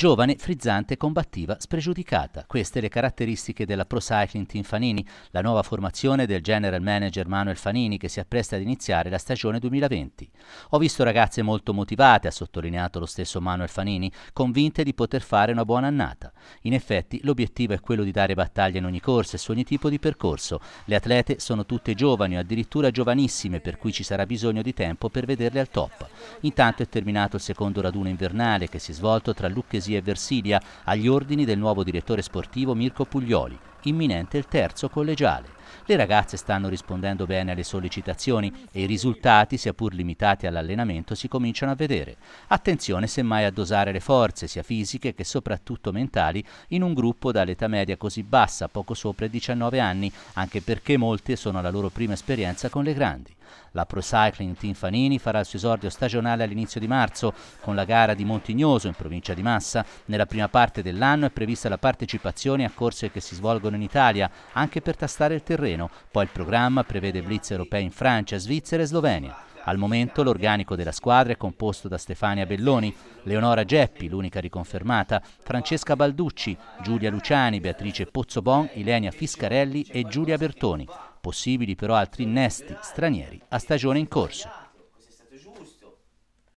Giovane, frizzante, combattiva, spregiudicata. Queste le caratteristiche della Pro Cycling Team Fanini, la nuova formazione del general manager Manuel Fanini che si appresta ad iniziare la stagione 2020. Ho visto ragazze molto motivate, ha sottolineato lo stesso Manuel Fanini, convinte di poter fare una buona annata. In effetti l'obiettivo è quello di dare battaglia in ogni corsa e su ogni tipo di percorso. Le atlete sono tutte giovani o addirittura giovanissime per cui ci sarà bisogno di tempo per vederle al top. Intanto è terminato il secondo raduno invernale che si è svolto tra Lucchesi e Versilia agli ordini del nuovo direttore sportivo Mirko Puglioli imminente il terzo collegiale. Le ragazze stanno rispondendo bene alle sollecitazioni e i risultati, sia pur limitati all'allenamento, si cominciano a vedere. Attenzione semmai a dosare le forze, sia fisiche che soprattutto mentali, in un gruppo dall'età media così bassa, poco sopra i 19 anni, anche perché molte sono la loro prima esperienza con le grandi. La Pro Cycling Team Fanini farà il suo esordio stagionale all'inizio di marzo con la gara di Montignoso in provincia di Massa. Nella prima parte dell'anno è prevista la partecipazione a corse che si svolgono in Italia, anche per tastare il terreno. Poi il programma prevede blitz europei in Francia, Svizzera e Slovenia. Al momento l'organico della squadra è composto da Stefania Belloni, Leonora Geppi, l'unica riconfermata, Francesca Balducci, Giulia Luciani, Beatrice Pozzobon, Ilenia Fiscarelli e Giulia Bertoni possibili però altri innesti stranieri a stagione in corso.